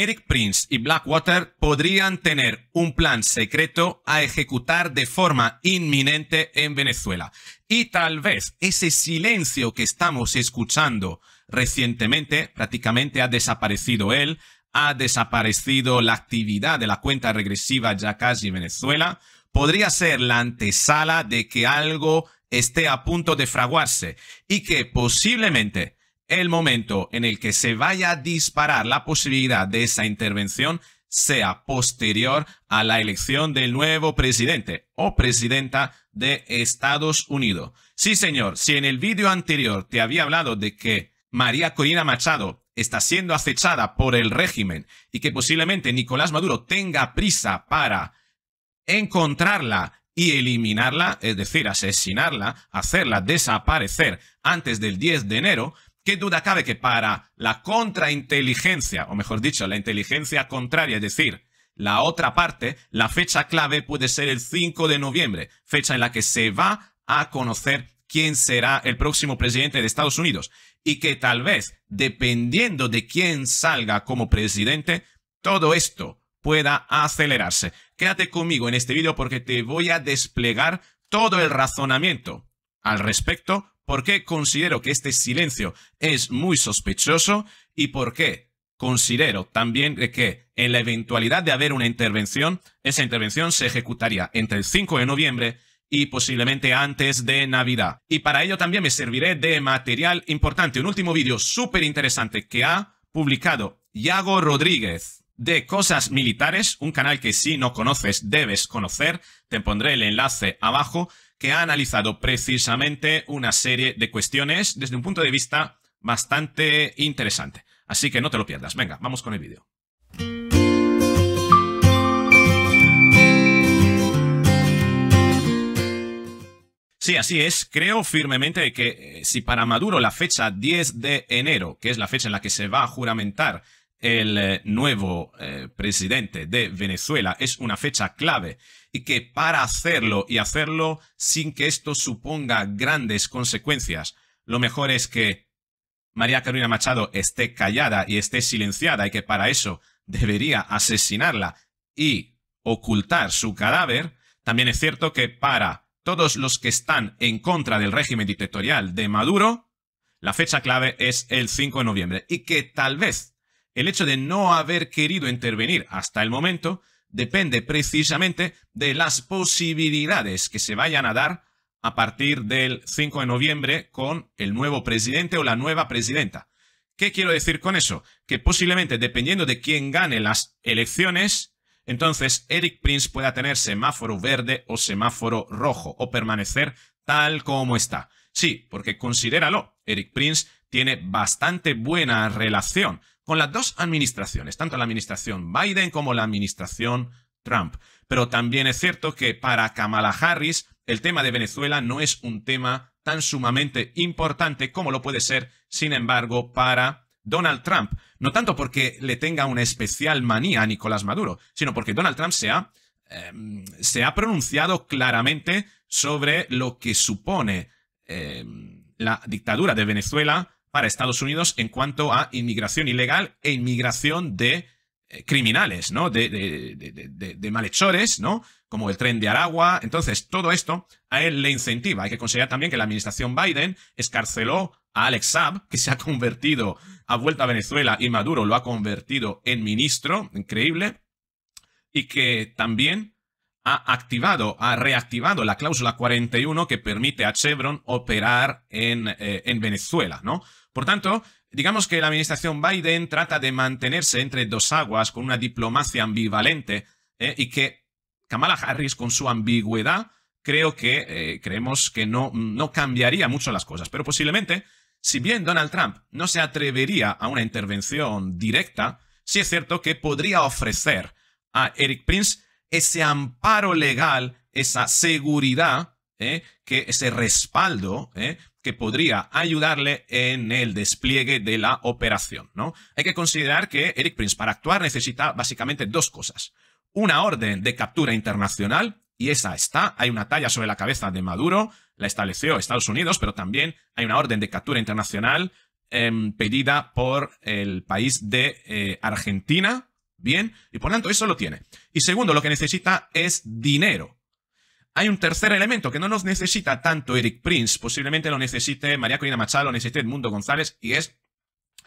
Eric Prince y Blackwater podrían tener un plan secreto a ejecutar de forma inminente en Venezuela. Y tal vez ese silencio que estamos escuchando recientemente, prácticamente ha desaparecido él, ha desaparecido la actividad de la cuenta regresiva ya casi Venezuela, podría ser la antesala de que algo esté a punto de fraguarse y que posiblemente el momento en el que se vaya a disparar la posibilidad de esa intervención sea posterior a la elección del nuevo presidente o presidenta de Estados Unidos. Sí, señor, si en el vídeo anterior te había hablado de que María Corina Machado está siendo acechada por el régimen y que posiblemente Nicolás Maduro tenga prisa para encontrarla y eliminarla, es decir, asesinarla, hacerla desaparecer antes del 10 de enero, ¿Qué duda cabe que para la contrainteligencia, o mejor dicho, la inteligencia contraria, es decir, la otra parte, la fecha clave puede ser el 5 de noviembre, fecha en la que se va a conocer quién será el próximo presidente de Estados Unidos y que tal vez, dependiendo de quién salga como presidente, todo esto pueda acelerarse. Quédate conmigo en este vídeo porque te voy a desplegar todo el razonamiento al respecto por qué considero que este silencio es muy sospechoso y por qué considero también que en la eventualidad de haber una intervención, esa intervención se ejecutaría entre el 5 de noviembre y posiblemente antes de Navidad. Y para ello también me serviré de material importante, un último vídeo súper interesante que ha publicado Iago Rodríguez de Cosas Militares, un canal que si no conoces debes conocer, te pondré el enlace abajo que ha analizado precisamente una serie de cuestiones desde un punto de vista bastante interesante. Así que no te lo pierdas. Venga, vamos con el vídeo. Sí, así es. Creo firmemente que eh, si para Maduro la fecha 10 de enero, que es la fecha en la que se va a juramentar el eh, nuevo eh, presidente de Venezuela es una fecha clave y que para hacerlo y hacerlo sin que esto suponga grandes consecuencias, lo mejor es que María Carolina Machado esté callada y esté silenciada y que para eso debería asesinarla y ocultar su cadáver. También es cierto que para todos los que están en contra del régimen dictatorial de Maduro, la fecha clave es el 5 de noviembre y que tal vez el hecho de no haber querido intervenir hasta el momento depende precisamente de las posibilidades que se vayan a dar a partir del 5 de noviembre con el nuevo presidente o la nueva presidenta. ¿Qué quiero decir con eso? Que posiblemente dependiendo de quién gane las elecciones, entonces Eric Prince pueda tener semáforo verde o semáforo rojo o permanecer tal como está. Sí, porque considéralo, Eric Prince tiene bastante buena relación con las dos administraciones, tanto la administración Biden como la administración Trump. Pero también es cierto que para Kamala Harris el tema de Venezuela no es un tema tan sumamente importante como lo puede ser, sin embargo, para Donald Trump. No tanto porque le tenga una especial manía a Nicolás Maduro, sino porque Donald Trump se ha, em, se ha pronunciado claramente sobre lo que supone em, la dictadura de Venezuela para Estados Unidos en cuanto a inmigración ilegal e inmigración de eh, criminales, ¿no? De, de, malhechores, ¿no? Como el tren de Aragua. Entonces, todo esto a él le incentiva. Hay que considerar también que la administración Biden escarceló a Alex Saab, que se ha convertido, ha vuelto a Venezuela y Maduro lo ha convertido en ministro, increíble, y que también ha activado, ha reactivado la cláusula 41 que permite a Chevron operar eh, en, Venezuela, ¿no? Por tanto, digamos que la administración Biden trata de mantenerse entre dos aguas con una diplomacia ambivalente eh, y que Kamala Harris con su ambigüedad creo que eh, creemos que no, no cambiaría mucho las cosas, pero posiblemente, si bien Donald Trump no se atrevería a una intervención directa, sí es cierto que podría ofrecer a Eric Prince ese amparo legal, esa seguridad, ¿eh? que ese respaldo ¿eh? que podría ayudarle en el despliegue de la operación. ¿no? Hay que considerar que Eric Prince para actuar necesita básicamente dos cosas. Una orden de captura internacional, y esa está, hay una talla sobre la cabeza de Maduro, la estableció Estados Unidos, pero también hay una orden de captura internacional em, pedida por el país de eh, Argentina, Bien, y por tanto eso lo tiene. Y segundo, lo que necesita es dinero. Hay un tercer elemento que no nos necesita tanto Eric Prince, posiblemente lo necesite María Corina Machado, lo necesite Edmundo González, y es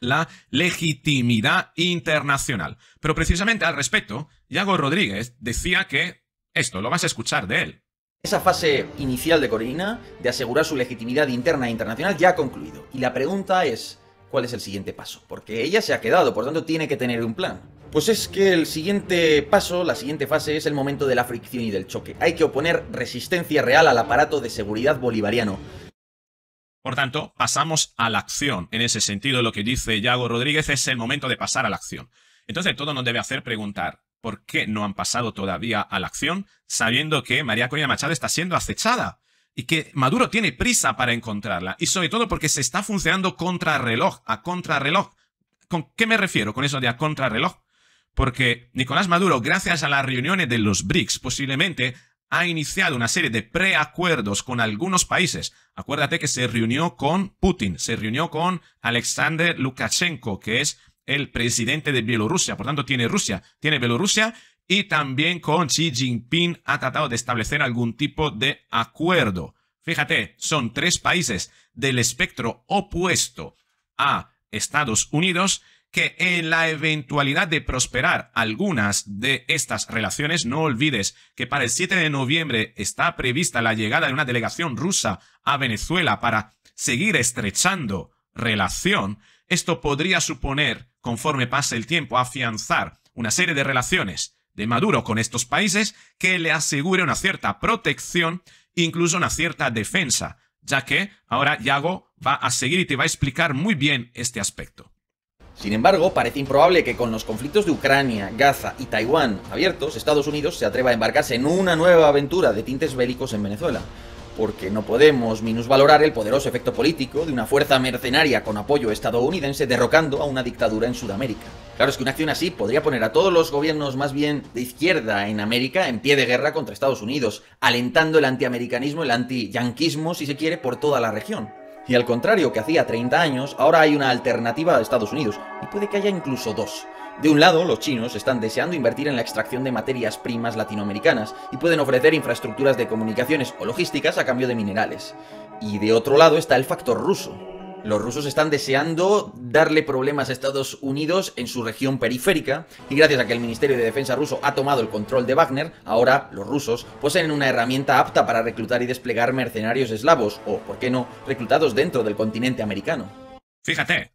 la legitimidad internacional. Pero precisamente al respecto, Iago Rodríguez decía que esto lo vas a escuchar de él. Esa fase inicial de Corina, de asegurar su legitimidad interna e internacional, ya ha concluido. Y la pregunta es, ¿cuál es el siguiente paso? Porque ella se ha quedado, por tanto tiene que tener un plan. Pues es que el siguiente paso, la siguiente fase, es el momento de la fricción y del choque. Hay que oponer resistencia real al aparato de seguridad bolivariano. Por tanto, pasamos a la acción. En ese sentido, lo que dice Yago Rodríguez es el momento de pasar a la acción. Entonces, todo nos debe hacer preguntar, ¿por qué no han pasado todavía a la acción sabiendo que María Corina Machado está siendo acechada? y que Maduro tiene prisa para encontrarla y sobre todo porque se está funcionando contrarreloj, a contrarreloj. ¿Con qué me refiero con eso de a contrarreloj? porque Nicolás Maduro, gracias a las reuniones de los BRICS, posiblemente ha iniciado una serie de preacuerdos con algunos países. Acuérdate que se reunió con Putin, se reunió con Alexander Lukashenko, que es el presidente de Bielorrusia, por tanto tiene Rusia, tiene Bielorrusia, y también con Xi Jinping ha tratado de establecer algún tipo de acuerdo. Fíjate, son tres países del espectro opuesto a Estados Unidos que en la eventualidad de prosperar algunas de estas relaciones, no olvides que para el 7 de noviembre está prevista la llegada de una delegación rusa a Venezuela para seguir estrechando relación, esto podría suponer, conforme pase el tiempo, afianzar una serie de relaciones de Maduro con estos países que le asegure una cierta protección, incluso una cierta defensa, ya que ahora Yago va a seguir y te va a explicar muy bien este aspecto. Sin embargo, parece improbable que con los conflictos de Ucrania, Gaza y Taiwán abiertos, Estados Unidos se atreva a embarcarse en una nueva aventura de tintes bélicos en Venezuela porque no podemos minusvalorar el poderoso efecto político de una fuerza mercenaria con apoyo estadounidense derrocando a una dictadura en Sudamérica. Claro es que una acción así podría poner a todos los gobiernos más bien de izquierda en América en pie de guerra contra Estados Unidos, alentando el antiamericanismo, el antiyanquismo, si se quiere, por toda la región. Y al contrario que hacía 30 años, ahora hay una alternativa a Estados Unidos, y puede que haya incluso dos. De un lado, los chinos están deseando invertir en la extracción de materias primas latinoamericanas y pueden ofrecer infraestructuras de comunicaciones o logísticas a cambio de minerales. Y de otro lado está el factor ruso. Los rusos están deseando darle problemas a Estados Unidos en su región periférica y gracias a que el Ministerio de Defensa ruso ha tomado el control de Wagner, ahora los rusos poseen una herramienta apta para reclutar y desplegar mercenarios eslavos o, por qué no, reclutados dentro del continente americano. Fíjate,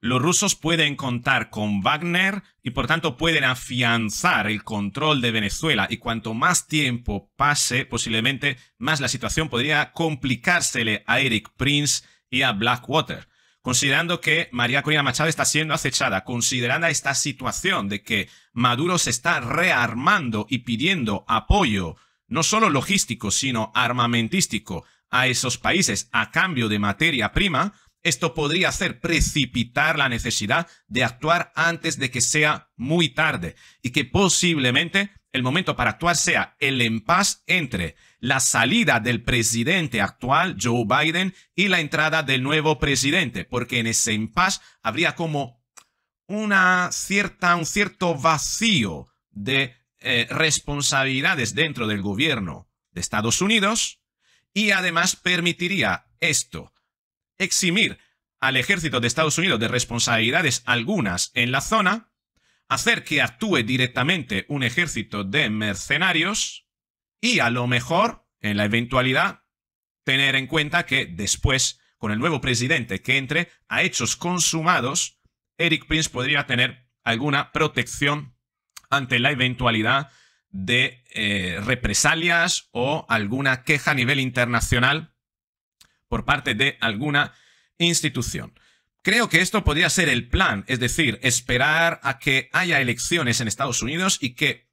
los rusos pueden contar con Wagner y por tanto pueden afianzar el control de Venezuela y cuanto más tiempo pase, posiblemente más la situación podría complicársele a Eric Prince y a Blackwater. Considerando que María Corina Machado está siendo acechada, considerando esta situación de que Maduro se está rearmando y pidiendo apoyo, no solo logístico, sino armamentístico, a esos países a cambio de materia prima, esto podría hacer precipitar la necesidad de actuar antes de que sea muy tarde y que posiblemente el momento para actuar sea el empaz entre la salida del presidente actual, Joe Biden, y la entrada del nuevo presidente, porque en ese paz habría como una cierta, un cierto vacío de eh, responsabilidades dentro del gobierno de Estados Unidos y además permitiría esto, eximir al ejército de Estados Unidos de responsabilidades algunas en la zona, hacer que actúe directamente un ejército de mercenarios y a lo mejor, en la eventualidad, tener en cuenta que después, con el nuevo presidente que entre a hechos consumados, Eric Prince podría tener alguna protección ante la eventualidad de eh, represalias o alguna queja a nivel internacional por parte de alguna institución. Creo que esto podría ser el plan, es decir, esperar a que haya elecciones en Estados Unidos y que,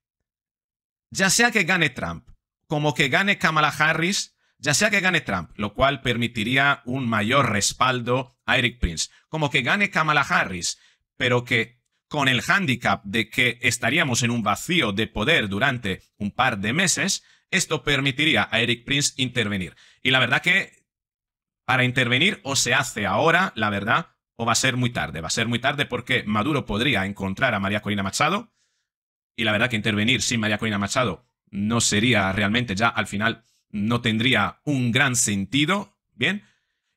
ya sea que gane Trump, como que gane Kamala Harris, ya sea que gane Trump, lo cual permitiría un mayor respaldo a Eric Prince, como que gane Kamala Harris, pero que con el hándicap de que estaríamos en un vacío de poder durante un par de meses, esto permitiría a Eric Prince intervenir. Y la verdad que para intervenir o se hace ahora, la verdad, o va a ser muy tarde. Va a ser muy tarde porque Maduro podría encontrar a María Corina Machado y la verdad que intervenir sin María Corina Machado no sería realmente ya al final no tendría un gran sentido, ¿bien?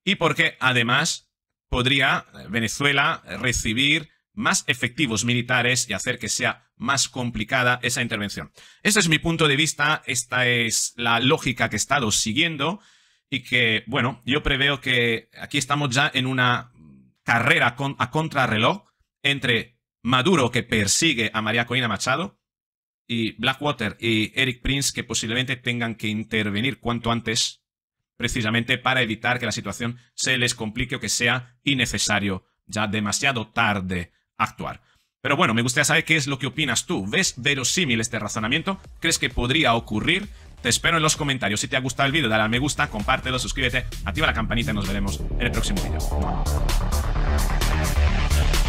Y porque además podría Venezuela recibir más efectivos militares y hacer que sea más complicada esa intervención. Ese es mi punto de vista, esta es la lógica que he estado siguiendo y que, bueno, yo preveo que aquí estamos ya en una carrera a contrarreloj entre Maduro, que persigue a María Corina Machado, y Blackwater y Eric Prince, que posiblemente tengan que intervenir cuanto antes, precisamente para evitar que la situación se les complique o que sea innecesario, ya demasiado tarde actuar. Pero bueno, me gustaría saber qué es lo que opinas tú. ¿Ves verosímil este razonamiento? ¿Crees que podría ocurrir? Te espero en los comentarios. Si te ha gustado el vídeo, dale a me gusta, compártelo, suscríbete, activa la campanita y nos veremos en el próximo vídeo. Thank you.